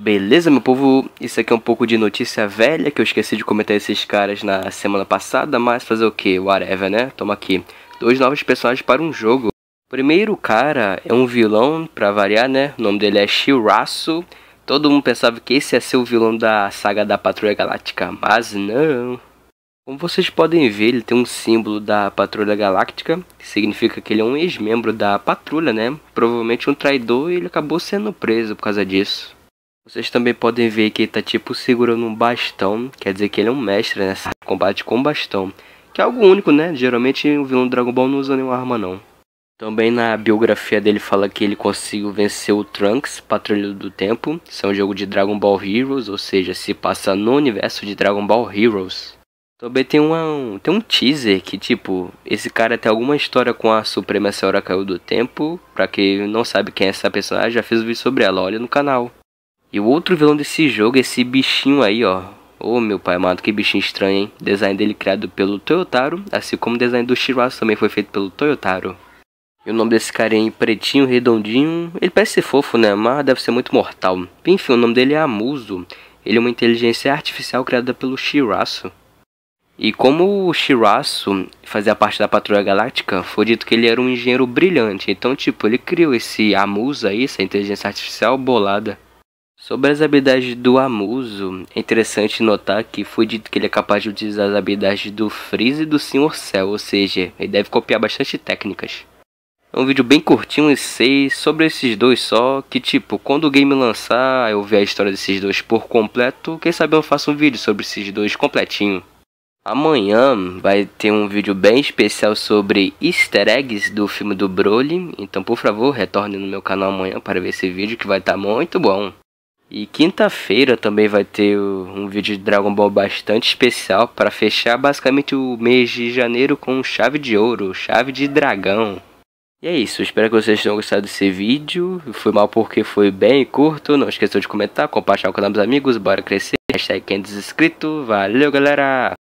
Beleza, meu povo? Isso aqui é um pouco de notícia velha que eu esqueci de comentar esses caras na semana passada, mas fazer o que? Whatever, né? Toma aqui. Dois novos personagens para um jogo. Primeiro cara é um vilão, pra variar, né? O nome dele é Shirasu. Todo mundo pensava que esse ia ser o vilão da saga da Patrulha Galáctica, mas não. Como vocês podem ver, ele tem um símbolo da Patrulha Galáctica, que significa que ele é um ex-membro da Patrulha, né? Provavelmente um traidor e ele acabou sendo preso por causa disso. Vocês também podem ver que ele tá tipo segurando um bastão, quer dizer que ele é um mestre nessa né? combate com bastão, que é algo único, né? Geralmente o vilão do Dragon Ball não usa nenhuma arma não. Também na biografia dele fala que ele conseguiu vencer o Trunks, Patrulheiro do Tempo, Isso é um jogo de Dragon Ball Heroes, ou seja, se passa no universo de Dragon Ball Heroes. Também tem, uma, um, tem um teaser que, tipo, esse cara tem alguma história com a Suprema Senhora Caiu do Tempo. Pra quem não sabe quem é essa personagem, já fiz um vídeo sobre ela, olha no canal. E o outro vilão desse jogo é esse bichinho aí, ó. Ô oh, meu pai amado, que bichinho estranho, hein? Design dele criado pelo Toyotaro, assim como o design do Shirasu também foi feito pelo Toyotaro. E o nome desse cara aí, pretinho, redondinho, ele parece ser fofo, né? Mas deve ser muito mortal. Enfim, o nome dele é Amuso. Ele é uma inteligência artificial criada pelo Shirasu. E como o Shiraço fazia parte da Patrulha Galáctica, foi dito que ele era um engenheiro brilhante. Então, tipo, ele criou esse Amusa aí, essa inteligência artificial bolada. Sobre as habilidades do Amuso, é interessante notar que foi dito que ele é capaz de utilizar as habilidades do Freeze e do Senhor Cell, ou seja, ele deve copiar bastante técnicas. É um vídeo bem curtinho e sei sobre esses dois só, que tipo, quando o game lançar, eu ver a história desses dois por completo, quem sabe eu faço um vídeo sobre esses dois completinho. Amanhã vai ter um vídeo bem especial sobre easter eggs do filme do Broly, então por favor retorne no meu canal amanhã para ver esse vídeo que vai estar tá muito bom. E quinta-feira também vai ter um vídeo de Dragon Ball bastante especial para fechar basicamente o mês de janeiro com chave de ouro, chave de dragão. E é isso, espero que vocês tenham gostado desse vídeo. Foi mal porque foi bem curto. Não esqueçam de comentar, compartilhar com os amigos, bora crescer. Hashtag 500 é inscritos. Valeu, galera!